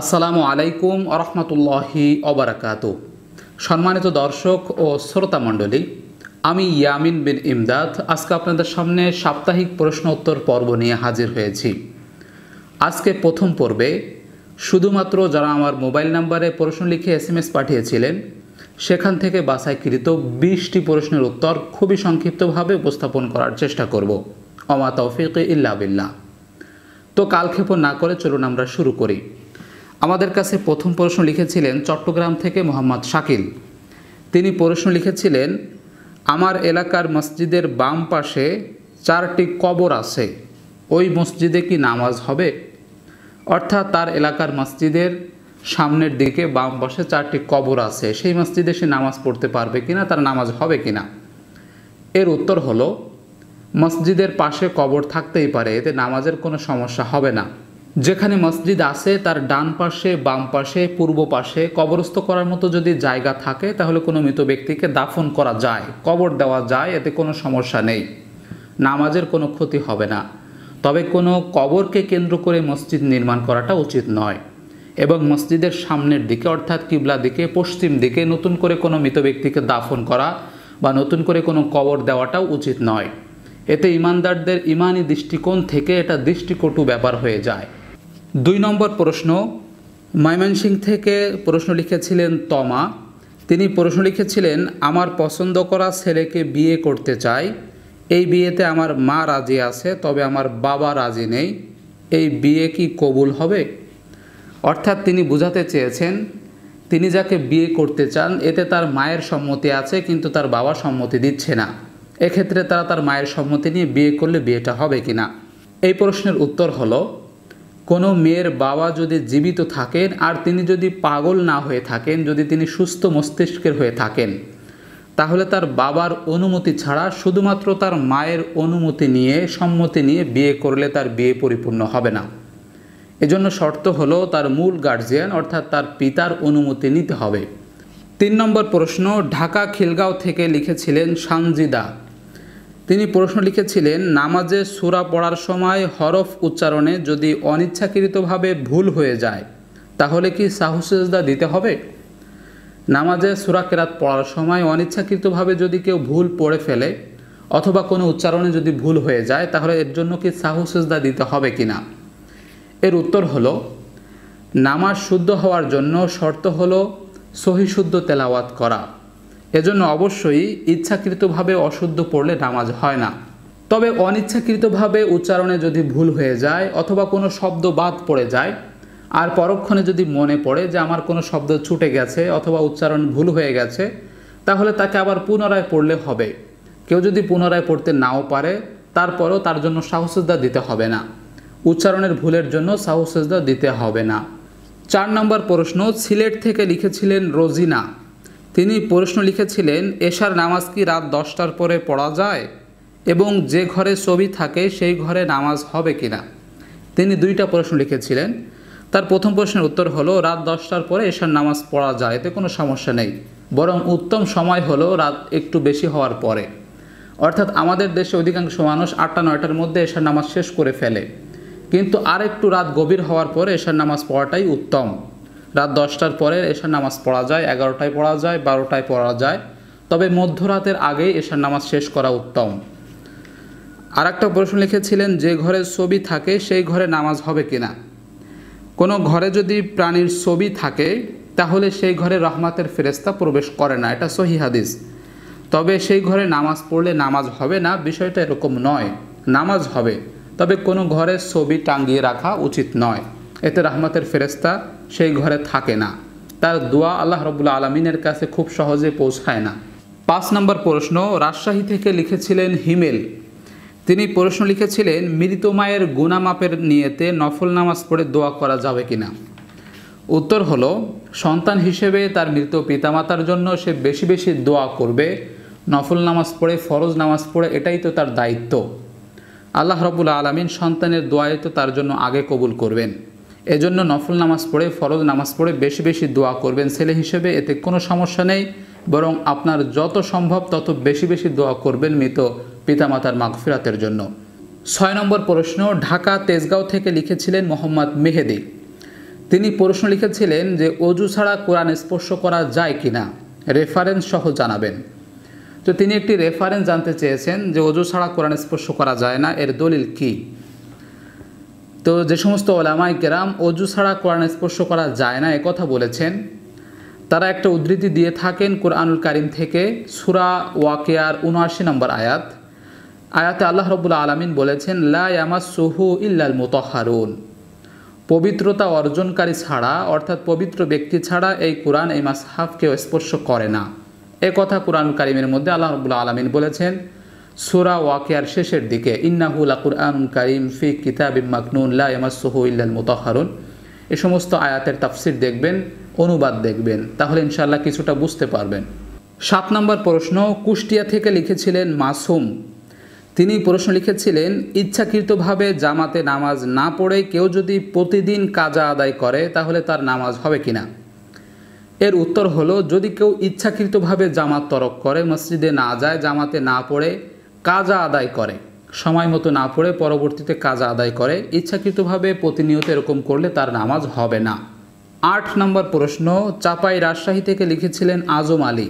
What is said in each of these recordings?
আসসালামু আলাইকুম আরহামতুল্লাহি অবরাকাত সম্মানিত দর্শক ও শ্রোতা মণ্ডলী আমি ইয়ামিন বিন ইমদাদ আজকে আপনাদের সামনে সাপ্তাহিক প্রশ্ন উত্তর পর্ব নিয়ে হাজির হয়েছি আজকে প্রথম পর্বে শুধুমাত্র যারা আমার মোবাইল নাম্বারে প্রশ্ন লিখে এস এম এস পাঠিয়েছিলেন সেখান থেকে বাসাইকৃত বিশটি প্রশ্নের উত্তর খুবই সংক্ষিপ্তভাবে উপস্থাপন করার চেষ্টা করব অমা তৌফিক ইল্লা বিল্লা তো কালক্ষেপণ না করে চলুন আমরা শুরু করি আমাদের কাছে প্রথম প্রশ্ন লিখেছিলেন চট্টগ্রাম থেকে মোহাম্মদ শাকিল তিনি প্রশ্ন লিখেছিলেন আমার এলাকার মসজিদের বাম পাশে চারটি কবর আছে ওই মসজিদে কি নামাজ হবে অর্থাৎ তার এলাকার মসজিদের সামনের দিকে বাম পাশে চারটি কবর আছে সেই মসজিদে সে নামাজ পড়তে পারবে কিনা তার নামাজ হবে কিনা এর উত্তর হলো মসজিদের পাশে কবর থাকতেই পারে এতে নামাজের কোনো সমস্যা হবে না যেখানে মসজিদ আছে তার ডান পাশে বাম পাশে পূর্ব পাশে কবরস্থ করার মতো যদি জায়গা থাকে তাহলে কোনো মৃত ব্যক্তিকে দাফন করা যায় কবর দেওয়া যায় এতে কোনো সমস্যা নেই নামাজের কোনো ক্ষতি হবে না তবে কোনো কবরকে কেন্দ্র করে মসজিদ নির্মাণ করাটা উচিত নয় এবং মসজিদের সামনের দিকে অর্থাৎ কিবলা দিকে পশ্চিম দিকে নতুন করে কোনো মৃত ব্যক্তিকে দাফন করা বা নতুন করে কোনো কবর দেওয়াটাও উচিত নয় এতে ইমানদারদের ইমানি দৃষ্টিকোণ থেকে এটা দৃষ্টিকটু ব্যাপার হয়ে যায় দুই নম্বর প্রশ্ন ময়মনসিং থেকে প্রশ্ন লিখেছিলেন তমা তিনি প্রশ্ন লিখেছিলেন আমার পছন্দ করা ছেলেকে বিয়ে করতে চাই এই বিয়েতে আমার মা রাজি আছে তবে আমার বাবা রাজি নেই এই বিয়ে কি কবুল হবে অর্থাৎ তিনি বোঝাতে চেয়েছেন তিনি যাকে বিয়ে করতে চান এতে তার মায়ের সম্মতি আছে কিন্তু তার বাবা সম্মতি দিচ্ছে না এক্ষেত্রে তারা তার মায়ের সম্মতি নিয়ে বিয়ে করলে বিয়েটা হবে কি না এই প্রশ্নের উত্তর হলো কোনো মেয়ের বাবা যদি জীবিত থাকেন আর তিনি যদি পাগল না হয়ে থাকেন যদি তিনি সুস্থ মস্তিষ্কের হয়ে থাকেন তাহলে তার বাবার অনুমতি ছাড়া শুধুমাত্র তার মায়ের অনুমতি নিয়ে সম্মতি নিয়ে বিয়ে করলে তার বিয়ে পরিপূর্ণ হবে না এজন্য শর্ত হলো তার মূল গার্জিয়ান অর্থাৎ তার পিতার অনুমতি নিতে হবে তিন নম্বর প্রশ্ন ঢাকা খিলগাঁও থেকে লিখেছিলেন সানজিদা তিনি প্রশ্ন লিখেছিলেন নামাজে সুরা পড়ার সময় হরফ উচ্চারণে যদি অনিচ্ছাকৃতভাবে ভুল হয়ে যায় তাহলে কি সাহসেজদা দিতে হবে নামাজে সুরা কেরাত পড়ার সময় অনিচ্ছাকৃতভাবে যদি কেউ ভুল পড়ে ফেলে অথবা কোনো উচ্চারণে যদি ভুল হয়ে যায় তাহলে এর জন্য কি সাহসেজদা দিতে হবে কি না এর উত্তর হলো নামাজ শুদ্ধ হওয়ার জন্য শর্ত হলো সহিশুদ্ধ তেলাওয়াত করা এজন্য অবশ্যই ইচ্ছাকৃতভাবে অশুদ্ধ পড়লে নামাজ হয় না তবে অনিচ্ছাকৃতভাবে উচ্চারণে যদি ভুল হয়ে যায় অথবা কোনো শব্দ বাদ পড়ে যায় আর পরক্ষণে যদি মনে পড়ে যে আমার কোনো শব্দ ছুটে গেছে অথবা উচ্চারণ ভুল হয়ে গেছে তাহলে তাকে আবার পুনরায় পড়লে হবে কেউ যদি পুনরায় পড়তে নাও পারে তারপরও তার জন্য সাহসজ্জা দিতে হবে না উচ্চারণের ভুলের জন্য সাহসজ্জা দিতে হবে না চার নম্বর প্রশ্ন সিলেট থেকে লিখেছিলেন রোজিনা তিনি প্রশ্ন লিখেছিলেন এশার নামাজ কি রাত দশটার পরে পড়া যায় এবং যে ঘরে ছবি থাকে সেই ঘরে নামাজ হবে কি না তিনি দুইটা প্রশ্ন লিখেছিলেন তার প্রথম প্রশ্নের উত্তর হলো রাত দশটার পরে এশার নামাজ পড়া যায় এতে কোনো সমস্যা নেই বরং উত্তম সময় হলো রাত একটু বেশি হওয়ার পরে অর্থাৎ আমাদের দেশে অধিকাংশ মানুষ আটটা নয়টার মধ্যে এশার নামাজ শেষ করে ফেলে কিন্তু আর একটু রাত গভীর হওয়ার পরে এশার নামাজ পড়াটাই উত্তম রাত দশটার পরে এশার নামাজ পড়া যায় এগারোটায় পড়া যায় বারোটায় পড়া যায় তবে মধ্যরাতের আগেই এশার নামাজ শেষ করা উত্তম আর একটা প্রশ্ন লিখেছিলেন যে ঘরে ছবি থাকে সেই ঘরে নামাজ হবে কিনা কোনো ঘরে যদি প্রাণীর ছবি থাকে তাহলে সেই ঘরে রহমাতের ফেরেস্তা প্রবেশ করে না এটা সহি হাদিস তবে সেই ঘরে নামাজ পড়লে নামাজ হবে না বিষয়টা এরকম নয় নামাজ হবে তবে কোনো ঘরে ছবি টাঙ্গিয়ে রাখা উচিত নয় এতে রহমাতের ফেরেস্তা সেই ঘরে থাকে না তার দোয়া আল্লাহ রবুল্লা আলমিনের কাছে খুব সহজে পৌঁছায় না পাঁচ নম্বর প্রশ্ন রাজশাহী থেকে লিখেছিলেন হিমেল তিনি প্রশ্ন লিখেছিলেন মৃত মায়ের গুণামাপের নিয়েতে নফল নামাজ পড়ে দোয়া করা যাবে কিনা উত্তর হল সন্তান হিসেবে তার মৃত পিতামাতার জন্য সে বেশি বেশি দোয়া করবে নফল নামাজ পড়ে ফরজ নামাজ পড়ে এটাই তো তার দায়িত্ব আল্লাহ রবুল্লা আলমিন সন্তানের দোয়াই তো তার জন্য আগে কবুল করবেন এজন্য নফল নামাজ পড়ে ফরজ নামাজ পড়ে বেশি বেশি দোয়া করবেন ছেলে হিসেবে এতে কোনো সমস্যা নেই বরং আপনার যত সম্ভব তত বেশি বেশি দোয়া করবেন মৃত পিতামাতার মাগফিরাতের জন্য ছয় নম্বর প্রশ্ন ঢাকা তেজগাঁও থেকে লিখেছিলেন মোহাম্মদ মেহেদি তিনি প্রশ্ন লিখেছিলেন যে অজু ছাড়া কোরআন স্পর্শ করা যায় কি না রেফারেন্স সহ জানাবেন তো তিনি একটি রেফারেন্স জানতে চেয়েছেন যে অজু ছাড়া কোরআন স্পর্শ করা যায় না এর দলিল কী তো যে সমস্ত ওলামাই কেরাম অজু ছাড়া কোরআন স্পর্শ করা যায় না কথা বলেছেন তারা একটা উদ্ধৃতি দিয়ে থাকেন কোরআনুল কারিম থেকে সুরা ওয়াকেয়ার উনআশি নম্বর আয়াত আয়াতে আল্লাহ রবুল্লা আলমিন বলেছেন লামা সুহু ইল্লাল মুতাহারুন পবিত্রতা অর্জনকারী ছাড়া অর্থাৎ পবিত্র ব্যক্তি ছাড়া এই কোরআন এই মাসহাফকেও স্পর্শ করে না এ কথা কোরআন কারিমের মধ্যে আল্লাহ রবুল্লা আলমিন বলেছেন সুরা ওয়াকিয়ার শেষের দিকে ইন্নাহুল আকুরআন কারিম ফি কিতাব মাকনুন লা ইয়ামাসসুহু ইল্লাল মুতাহহারুন এ সমস্ত আয়াতের তাফসির দেখবেন অনুবাদ দেখবেন তাহলে ইনশাল্লাহ কিছুটা বুঝতে পারবেন সাত নম্বর প্রশ্ন কুষ্টিয়া থেকে লিখেছিলেন মাসুম তিনি প্রশ্ন লিখেছিলেন ইচ্ছাকৃতভাবে জামাতে নামাজ না পড়ে কেউ যদি প্রতিদিন কাজা আদায় করে তাহলে তার নামাজ হবে কিনা এর উত্তর হলো যদি কেউ ইচ্ছাকৃতভাবে জামাত তরক করে মসজিদে না যায় জামাতে না পড়ে কাজা আদায় করে সময় মতো না পড়ে পরবর্তীতে কাজা আদায় করে ইচ্ছাকৃতভাবে প্রতিনিয়ত এরকম করলে তার নামাজ হবে না আট নম্বর প্রশ্ন চাপাই রাজশাহী থেকে লিখেছিলেন আজম আলী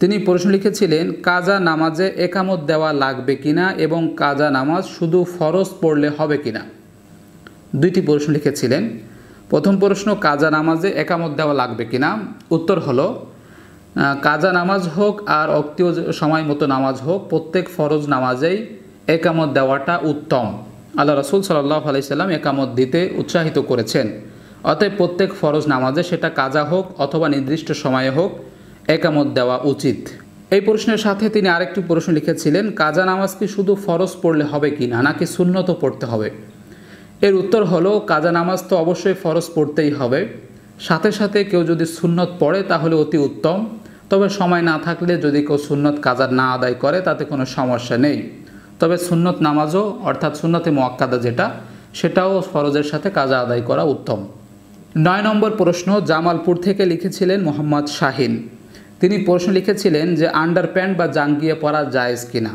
তিনি প্রশ্ন লিখেছিলেন কাজা নামাজে একামত দেওয়া লাগবে কিনা এবং কাজা নামাজ শুধু ফরজ পড়লে হবে কিনা দুইটি প্রশ্ন লিখেছিলেন প্রথম প্রশ্ন কাজা নামাজে একামত দেওয়া লাগবে কিনা উত্তর হলো কাজা নামাজ হোক আর অক্তিয় সময় মতো নামাজ হোক প্রত্যেক ফরজ নামাজেই একামত দেওয়াটা উত্তম আল্লাহ রসুল সাল্লাহ আলাইসাল্লাম একামত দিতে উৎসাহিত করেছেন অতএব প্রত্যেক ফরজ নামাজে সেটা কাজা হোক অথবা নির্দিষ্ট সময়ে হোক একামত দেওয়া উচিত এই প্রশ্নের সাথে তিনি আরেকটি প্রশ্ন লিখেছিলেন কাজা নামাজ কি শুধু ফরজ পড়লে হবে কি না নাকি শূন্যত পড়তে হবে এর উত্তর হলো কাজা নামাজ তো অবশ্যই ফরজ পড়তেই হবে সাথে সাথে কেউ যদি সুন্নত পড়ে তাহলে অতি উত্তম তবে সময় না থাকলে যদি কেউ সুন্নত কাজার না আদায় করে তাতে কোনো সমস্যা নেই তবে সুন্নত নামাজও অর্থাৎ সুন্নতে মোয়াক্কাদা যেটা সেটাও ফরজের সাথে কাজা আদায় করা উত্তম নয় নম্বর প্রশ্ন জামালপুর থেকে লিখেছিলেন মোহাম্মদ শাহিন তিনি প্রশ্ন লিখেছিলেন যে আন্ডার প্যান্ট বা জাঙ্গিয়ে পরা জায়েজ কিনা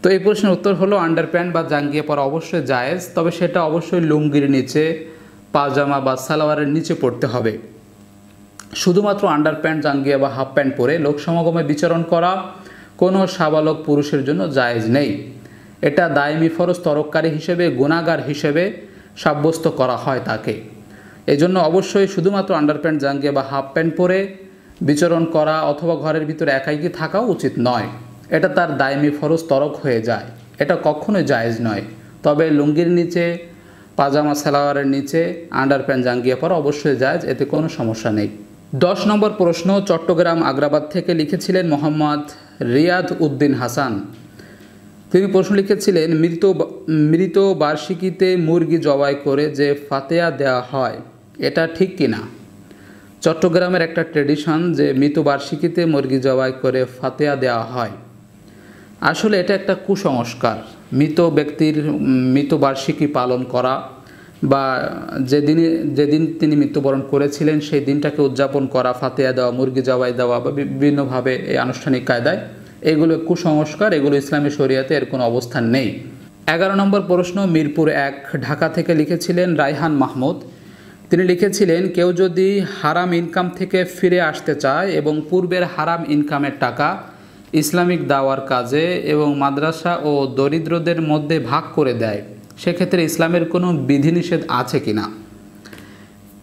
তো এই প্রশ্নের উত্তর হলো আন্ডার প্যান্ট বা জাঙ্গিয়ে পরা অবশ্যই জায়েজ তবে সেটা অবশ্যই লুঙ্গির নিচে পাজামা বা সালোয়ারের নিচে পড়তে হবে শুধুমাত্র আন্ডার প্যান্ট জাঙ্গিয়া বা হাফ প্যান্ট পরে লোক সমাগমে বিচরণ করা কোনো সাবালক পুরুষের জন্য জায়েজ নেই এটা দায়মি ফরজ তরককারী হিসেবে গুণাগার হিসেবে সাব্যস্ত করা হয় তাকে এজন্য অবশ্যই শুধুমাত্র আন্ডার প্যান্ট জাঙ্গিয়া বা হাফ প্যান্ট পরে বিচরণ করা অথবা ঘরের ভিতরে একাইকি থাকাও উচিত নয় এটা তার দায়মি ফরজ তরক হয়ে যায় এটা কখনোই জায়েজ নয় তবে লুঙ্গির নিচে পাজামা সালোয়ারের নিচে আন্ডার প্যান্ট জাঙ্গিয়ে পরা অবশ্যই জায়জ এতে কোনো সমস্যা নেই দশ নম্বর প্রশ্ন চট্টগ্রাম আগ্রাবাদ থেকে লিখেছিলেন মোহাম্মদ রিয়াদ উদ্দিন হাসান তিনি প্রশ্ন লিখেছিলেন মৃত মৃত বার্ষিকীতে মুরগি জবাই করে যে ফাতেয়া দেওয়া হয় এটা ঠিক কিনা চট্টগ্রামের একটা ট্রেডিশন যে মৃত বার্ষিকীতে মুরগি জবাই করে ফাতেয়া দেওয়া হয় আসলে এটা একটা কুসংস্কার মৃত ব্যক্তির মৃতবার্ষিকী পালন করা বা যেদিনে যেদিন তিনি মৃত্যুবরণ করেছিলেন সেই দিনটাকে উদযাপন করা ফাতেয়া দেওয়া মুরগি জবাই দেওয়া বা বিভিন্নভাবে এই আনুষ্ঠানিক কায়দায় এগুলো কুসংস্কার এগুলো ইসলামী শরিয়াতে এর কোনো অবস্থান নেই এগারো নম্বর প্রশ্ন মিরপুর এক ঢাকা থেকে লিখেছিলেন রায়হান মাহমুদ তিনি লিখেছিলেন কেউ যদি হারাম ইনকাম থেকে ফিরে আসতে চায় এবং পূর্বের হারাম ইনকামের টাকা ইসলামিক দাওয়ার কাজে এবং মাদ্রাসা ও দরিদ্রদের মধ্যে ভাগ করে দেয় সেক্ষেত্রে ইসলামের কোনো বিধিনিষেধ আছে কি না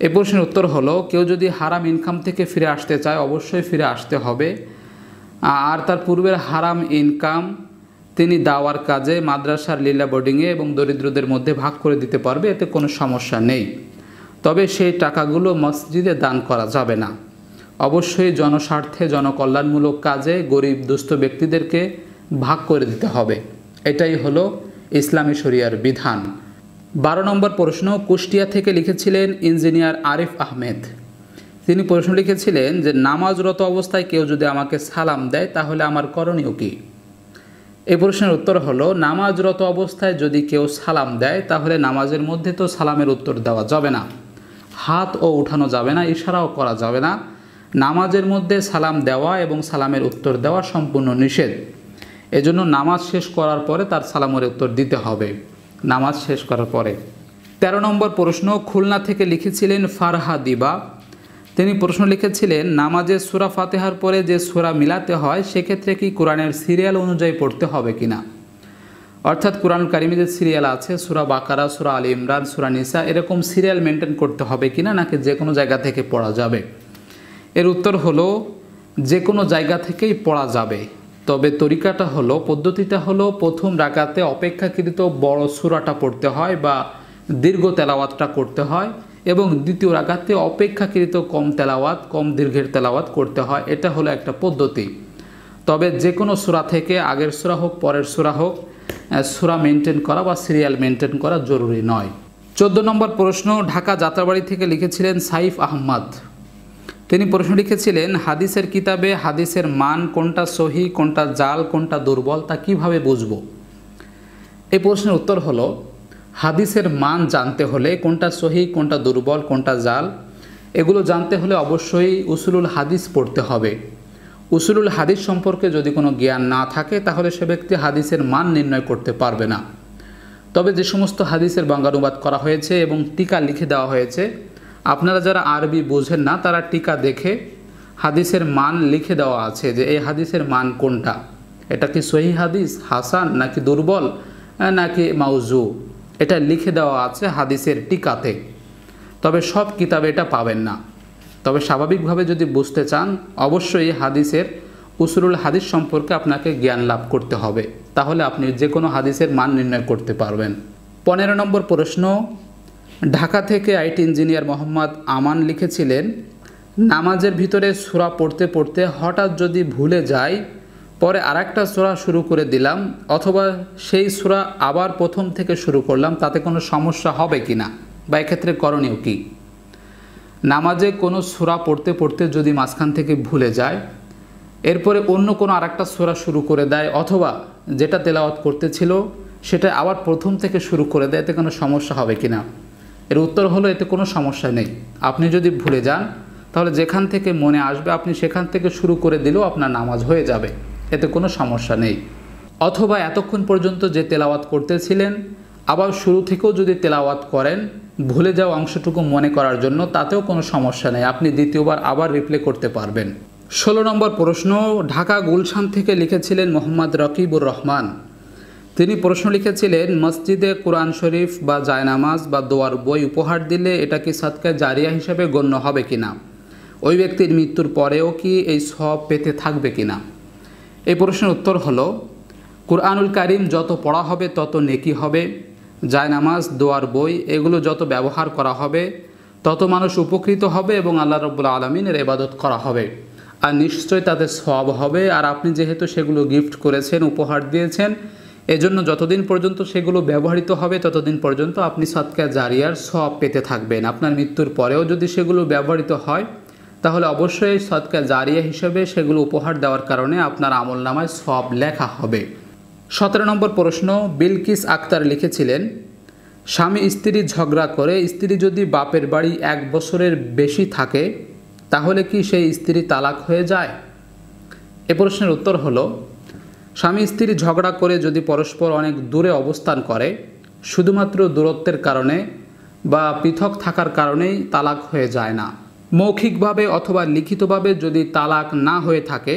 এ প্রশ্নের উত্তর হলো কেউ যদি হারাম ইনকাম থেকে ফিরে আসতে চায় অবশ্যই ফিরে আসতে হবে আর তার পূর্বের হারাম ইনকাম তিনি দাওয়ার কাজে মাদ্রাসার লীলা বোর্ডিংয়ে এবং দরিদ্রদের মধ্যে ভাগ করে দিতে পারবে এতে কোনো সমস্যা নেই তবে সেই টাকাগুলো মসজিদে দান করা যাবে না অবশ্যই জনস্বার্থে জনকল্যাণমূলক কাজে গরিব দুস্থ ব্যক্তিদেরকে ভাগ করে দিতে হবে এটাই হলো ইসলামী শরিয়ার বিধান বারো নম্বর প্রশ্ন কুষ্টিয়া থেকে লিখেছিলেন ইঞ্জিনিয়ার আরিফ আহমেদ তিনি প্রশ্ন লিখেছিলেন যে নামাজরত অবস্থায় কেউ যদি আমাকে সালাম দেয় তাহলে আমার করণীয় কী এই প্রশ্নের উত্তর হলো নামাজরত অবস্থায় যদি কেউ সালাম দেয় তাহলে নামাজের মধ্যে তো সালামের উত্তর দেওয়া যাবে না হাত ও উঠানো যাবে না ইশারাও করা যাবে না নামাজের মধ্যে সালাম দেওয়া এবং সালামের উত্তর দেওয়া সম্পূর্ণ নিষেধ এজন্য নামাজ শেষ করার পরে তার সালামের উত্তর দিতে হবে নামাজ শেষ করার পরে ১৩ নম্বর প্রশ্ন খুলনা থেকে লিখেছিলেন ফারহা দিবা তিনি প্রশ্ন লিখেছিলেন নামাজে সুরা ফাতেহার পরে যে সুরা মিলাতে হয় সেক্ষেত্রে কি কোরআনের সিরিয়াল অনুযায়ী পড়তে হবে কি না অর্থাৎ কোরআন কারিমে যে সিরিয়াল আছে সুরা বাকারা সুরা আলী ইমরান সুরা নিসা এরকম সিরিয়াল মেনটেন করতে হবে কি না নাকি যে কোনো জায়গা থেকে পড়া যাবে এর উত্তর হলো যে কোনো জায়গা থেকেই পড়া যাবে তবে তরিকাটা হলো পদ্ধতিটা হলো প্রথম রাগাতে অপেক্ষাকৃত বড় সুরাটা পড়তে হয় বা দীর্ঘ তেলাওয়াতটা করতে হয় এবং দ্বিতীয় রাগাতে অপেক্ষাকৃত কম তেলাওয়াত কম দীর্ঘের তেলাওয়াত করতে হয় এটা হলো একটা পদ্ধতি তবে যে কোনো সুরা থেকে আগের সুরা হোক পরের সুরা হোক সুরা মেনটেন করা বা সিরিয়াল মেনটেন করা জরুরি নয় চোদ্দো নম্বর প্রশ্ন ঢাকা যাত্রাবাড়ি থেকে লিখেছিলেন সাইফ আহমদ তিনি প্রশ্ন লিখেছিলেন হাদিসের কিতাবে হাদিসের মান কোনটা সহি কোনটা জাল কোনটা দুর্বল তা কিভাবে বুঝব এই প্রশ্নের উত্তর হল হাদিসের মান জানতে হলে কোনটা সহি কোনটা দুর্বল কোনটা জাল এগুলো জানতে হলে অবশ্যই উসুলুল হাদিস পড়তে হবে উসুলুল হাদিস সম্পর্কে যদি কোনো জ্ঞান না থাকে তাহলে সে ব্যক্তি হাদিসের মান নির্ণয় করতে পারবে না তবে যে সমস্ত হাদিসের বাঙ্গানুবাদ করা হয়েছে এবং টিকা লিখে দেওয়া হয়েছে আপনারা যারা আরবি বোঝেন না তারা টিকা দেখে হাদিসের মান লিখে দেওয়া আছে যে এই হাদিসের মান কোনটা এটা কি সহি হাদিস হাসান নাকি দুর্বল নাকি মাউজু এটা লিখে দেওয়া আছে হাদিসের টিকাতে তবে সব কিতাবে এটা পাবেন না তবে স্বাভাবিকভাবে যদি বুঝতে চান অবশ্যই হাদিসের উসরুল হাদিস সম্পর্কে আপনাকে জ্ঞান লাভ করতে হবে তাহলে আপনি যে কোনো হাদিসের মান নির্ণয় করতে পারবেন পনেরো নম্বর প্রশ্ন ঢাকা থেকে আইটি ইঞ্জিনিয়ার মোহাম্মদ আমান লিখেছিলেন নামাজের ভিতরে সুরা পড়তে পড়তে হঠাৎ যদি ভুলে যাই পরে আর একটা সুরা শুরু করে দিলাম অথবা সেই সুরা আবার প্রথম থেকে শুরু করলাম তাতে কোনো সমস্যা হবে কি না বা এক্ষেত্রে করণীয় কী নামাজে কোনো সুরা পড়তে পড়তে যদি মাঝখান থেকে ভুলে যায় এরপরে অন্য কোনো আরেকটা সুরা শুরু করে দেয় অথবা যেটা তেলাওয়াত করতেছিল সেটা আবার প্রথম থেকে শুরু করে দেয় এতে কোনো সমস্যা হবে কি না এর উত্তর হলো এতে কোনো সমস্যা নেই আপনি যদি ভুলে যান তাহলে যেখান থেকে মনে আসবে আপনি সেখান থেকে শুরু করে দিলেও আপনার নামাজ হয়ে যাবে এতে কোনো সমস্যা নেই অথবা এতক্ষণ পর্যন্ত যে তেলাওয়াত করতেছিলেন আবার শুরু থেকেও যদি তেলাওয়াত করেন ভুলে যাওয়া অংশটুকু মনে করার জন্য তাতেও কোনো সমস্যা নেই আপনি দ্বিতীয়বার আবার রিপ্লে করতে পারবেন ষোলো নম্বর প্রশ্ন ঢাকা গুলশান থেকে লিখেছিলেন মোহাম্মদ রকিবুর রহমান তিনি প্রশ্ন লিখেছিলেন মসজিদে কোরআন শরীফ বা জায়নামাজ বা দোয়ার বই উপহার দিলে এটা কি সৎকায় জারিয়া হিসেবে গণ্য হবে কিনা ওই ব্যক্তির মৃত্যুর পরেও কি এই সব পেতে থাকবে কিনা এই প্রশ্নের উত্তর হলো কোরআনুল কারিম যত পড়া হবে তত নেকি হবে জায়নামাজ দোয়ার বই এগুলো যত ব্যবহার করা হবে তত মানুষ উপকৃত হবে এবং আল্লাহ রব্বুল আলমিনের এবাদত করা হবে আর নিশ্চয় তাদের সব হবে আর আপনি যেহেতু সেগুলো গিফট করেছেন উপহার দিয়েছেন এজন্য যতদিন পর্যন্ত সেগুলো ব্যবহৃত হবে ততদিন পর্যন্ত আপনি সৎকা জারিয়ার সব পেতে থাকবেন আপনার মৃত্যুর পরেও যদি সেগুলো ব্যবহৃত হয় তাহলে অবশ্যই সৎকা জারিয়া হিসেবে সেগুলো উপহার দেওয়ার কারণে আপনার আমল নামায় সব লেখা হবে সতেরো নম্বর প্রশ্ন বিলকিস আক্তার লিখেছিলেন স্বামী স্ত্রী ঝগড়া করে স্ত্রী যদি বাপের বাড়ি এক বছরের বেশি থাকে তাহলে কি সেই স্ত্রী তালাক হয়ে যায় এ প্রশ্নের উত্তর হলো স্বামী স্ত্রী ঝগড়া করে যদি পরস্পর অনেক দূরে অবস্থান করে শুধুমাত্র দূরত্বের কারণে বা পৃথক থাকার কারণেই তালাক হয়ে যায় না মৌখিকভাবে অথবা লিখিতভাবে যদি তালাক না হয়ে থাকে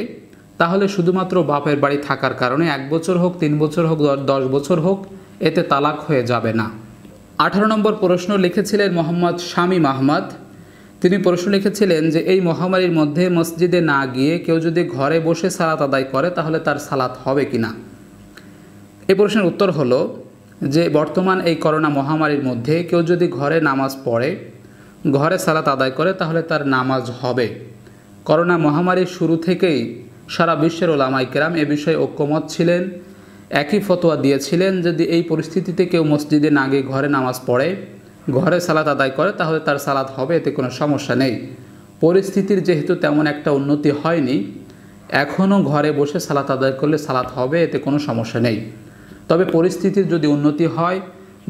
তাহলে শুধুমাত্র বাপের বাড়ি থাকার কারণে এক বছর হোক তিন বছর হোক দশ বছর হোক এতে তালাক হয়ে যাবে না আঠারো নম্বর প্রশ্ন লিখেছিলেন মোহাম্মদ শামী মাহমদ তিনি প্রশ্ন লিখেছিলেন যে এই মহামারীর মধ্যে মসজিদে না গিয়ে কেউ যদি ঘরে বসে সালাত আদায় করে তাহলে তার সালাত হবে কি না এই প্রশ্নের উত্তর হলো যে বর্তমান এই করোনা মহামারীর মধ্যে কেউ যদি ঘরে নামাজ পড়ে ঘরে সালাত আদায় করে তাহলে তার নামাজ হবে করোনা মহামারীর শুরু থেকেই সারা বিশ্বের ওলামাইকেরাম এ বিষয়ে ঐক্যমত ছিলেন একই ফতোয়া দিয়েছিলেন যদি এই পরিস্থিতিতে কেউ মসজিদে না গিয়ে ঘরে নামাজ পড়ে ঘরে সালাত আদায় করে তাহলে তার সালাত হবে এতে কোনো সমস্যা নেই পরিস্থিতির যেহেতু তেমন একটা উন্নতি হয়নি এখনও ঘরে বসে সালাত আদায় করলে সালাত হবে এতে কোনো সমস্যা নেই তবে পরিস্থিতির যদি উন্নতি হয়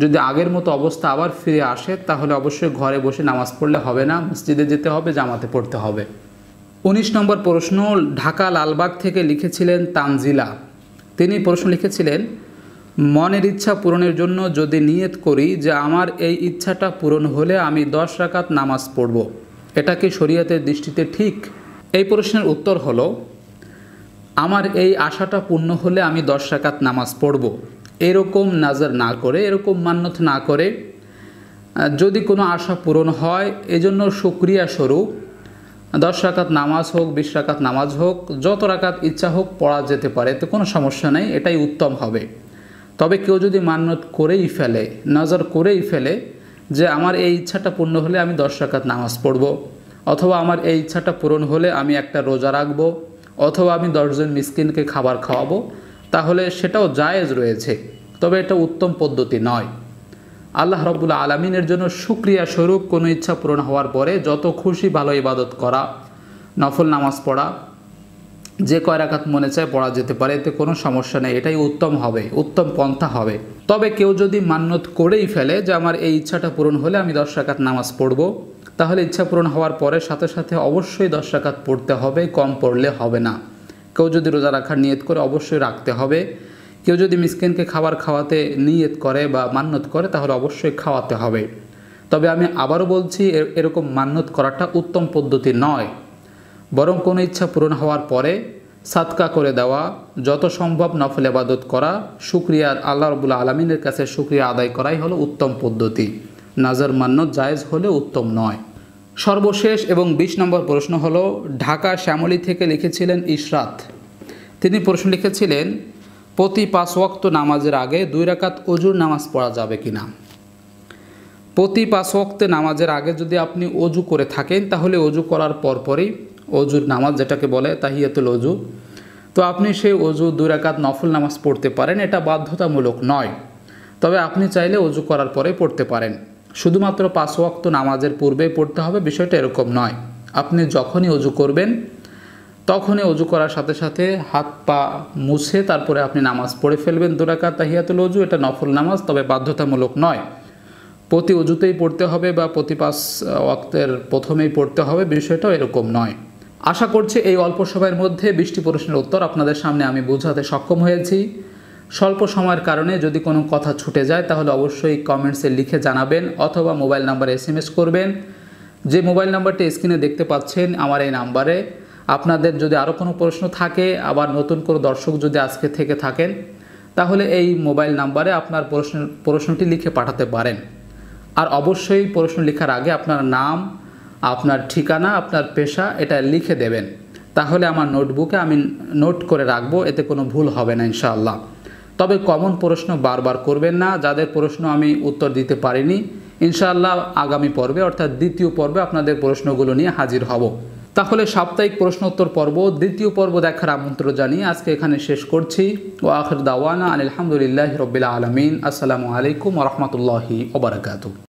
যদি আগের মতো অবস্থা আবার ফিরে আসে তাহলে অবশ্যই ঘরে বসে নামাজ পড়লে হবে না মসজিদে যেতে হবে জামাতে পড়তে হবে উনিশ নম্বর প্রশ্ন ঢাকা লালবাগ থেকে লিখেছিলেন তানজিলা তিনি প্রশ্ন লিখেছিলেন মনের ইচ্ছা পূরণের জন্য যদি নিয়ত করি যে আমার এই ইচ্ছাটা পূরণ হলে আমি দশ রাকাত নামাজ পড়ব এটা কি শরীয়তের দৃষ্টিতে ঠিক এই প্রশ্নের উত্তর হলো আমার এই আশাটা পূর্ণ হলে আমি দশ রাকাত নামাজ পড়ব এরকম নাজার না করে এরকম মান্যত না করে যদি কোনো আশা পূরণ হয় এজন্য সুক্রিয়া স্বরূপ দশ রাকাত নামাজ হোক বিশ রাকাত নামাজ হোক যত রাকাত ইচ্ছা হোক পড়া যেতে পারে তো কোনো সমস্যা নেই এটাই উত্তম হবে তবে কেউ যদি মান্যত করেই ফেলে নজর করেই ফেলে যে আমার এই ইচ্ছাটা পূর্ণ হলে আমি দশ রাকাত নামাজ পড়ব অথবা আমার এই ইচ্ছাটা পূরণ হলে আমি একটা রোজা রাখবো অথবা আমি দশজন মিসকিনকে খাবার খাওয়াবো তাহলে সেটাও জায়েজ রয়েছে তবে এটা উত্তম পদ্ধতি নয় আল্লাহ রব্বুল আলমিনের জন্য সুক্রিয়া স্বরূপ কোনো ইচ্ছা পূরণ হওয়ার পরে যত খুশি ভালো ইবাদত করা নফল নামাজ পড়া যে কয় আঘাত মনে চায় পড়া যেতে পারে এতে কোনো সমস্যা নেই এটাই উত্তম হবে উত্তম পন্থা হবে তবে কেউ যদি মান্যত করেই ফেলে যে আমার এই ইচ্ছাটা পূরণ হলে আমি দশ রাকাত নামাজ পড়ব তাহলে ইচ্ছা পূরণ হওয়ার পরে সাথে সাথে অবশ্যই দশ রাকাত পড়তে হবে কম পড়লে হবে না কেউ যদি রোজা রাখার নিয়ত করে অবশ্যই রাখতে হবে কেউ যদি মিসকিনকে খাবার খাওয়াতে নিয়ত করে বা মান্যত করে তাহলে অবশ্যই খাওয়াতে হবে তবে আমি আবারও বলছি এরকম মান্যত করাটা উত্তম পদ্ধতি নয় বরং কোনো ইচ্ছা পূরণ হওয়ার পরে সাতকা করে দেওয়া যত সম্ভব নফল আবাদত করা শুক্রিয়ার আল্লাহ রবুল্লা আলমিনের কাছে শুক্রিয়া আদায় করাই হলো উত্তম পদ্ধতি নাজার মান্য জায়েজ হলে উত্তম নয় সর্বশেষ এবং ২০ নম্বর প্রশ্ন হল ঢাকা শ্যামলী থেকে লিখেছিলেন ইশরাত তিনি প্রশ্ন লিখেছিলেন প্রতি পাঁচ ওয়াক্ত নামাজের আগে দুই রাকাত অজুর নামাজ পড়া যাবে কি না প্রতি পাঁচ ওয়াক্তে নামাজের আগে যদি আপনি অজু করে থাকেন তাহলে অজু করার পরপরই অজুর নামাজ যেটাকে বলে তাহিয়াতুল অজু তো আপনি সেই অজু দুরাকাত নফল নামাজ পড়তে পারেন এটা বাধ্যতামূলক নয় তবে আপনি চাইলে অজু করার পরে পড়তে পারেন শুধুমাত্র পাঁচ ওয়াক্ত নামাজের পূর্বে পড়তে হবে বিষয়টা এরকম নয় আপনি যখনই অজু করবেন তখনই অজু করার সাথে সাথে হাত পা মুছে তারপরে আপনি নামাজ পড়ে ফেলবেন দুরাকাত তাহিয়াতুল অজু এটা নফল নামাজ তবে বাধ্যতামূলক নয় প্রতি অজুতেই পড়তে হবে বা প্রতি পাঁচ ওয়াক্তের প্রথমেই পড়তে হবে বিষয়টাও এরকম নয় আশা করছি এই অল্প সময়ের মধ্যে বৃষ্টি প্রশ্নের উত্তর আপনাদের সামনে আমি বোঝাতে সক্ষম হয়েছি স্বল্প সময়ের কারণে যদি কোনো কথা ছুটে যায় তাহলে অবশ্যই কমেন্টসে লিখে জানাবেন অথবা মোবাইল নাম্বারে এস করবেন যে মোবাইল নাম্বারটি স্ক্রিনে দেখতে পাচ্ছেন আমার এই নাম্বারে আপনাদের যদি আরও কোনো প্রশ্ন থাকে আবার নতুন কোনো দর্শক যদি আজকে থেকে থাকেন তাহলে এই মোবাইল নাম্বারে আপনার প্রশ্ন প্রশ্নটি লিখে পাঠাতে পারেন আর অবশ্যই প্রশ্ন লেখার আগে আপনার নাম আপনার ঠিকানা আপনার পেশা এটা লিখে দেবেন তাহলে আমার নোটবুকে আমি নোট করে রাখবো এতে কোনো ভুল হবে না ইনশাআল্লাহ তবে কমন প্রশ্ন বারবার করবেন না যাদের প্রশ্ন আমি উত্তর দিতে পারিনি ইনশাআল্লাহ আগামী পর্বে অর্থাৎ দ্বিতীয় পর্বে আপনাদের প্রশ্নগুলো নিয়ে হাজির হব তাহলে সাপ্তাহিক প্রশ্নোত্তর পর্ব দ্বিতীয় পর্ব দেখার আমন্ত্রণ জানিয়ে আজকে এখানে শেষ করছি ও আখর দাওয়ানা আলহামদুলিল্লাহ রবিল্লা আলমিন আসসালামু আলাইকুম রহমতুল্লাহি ওবরাকাতু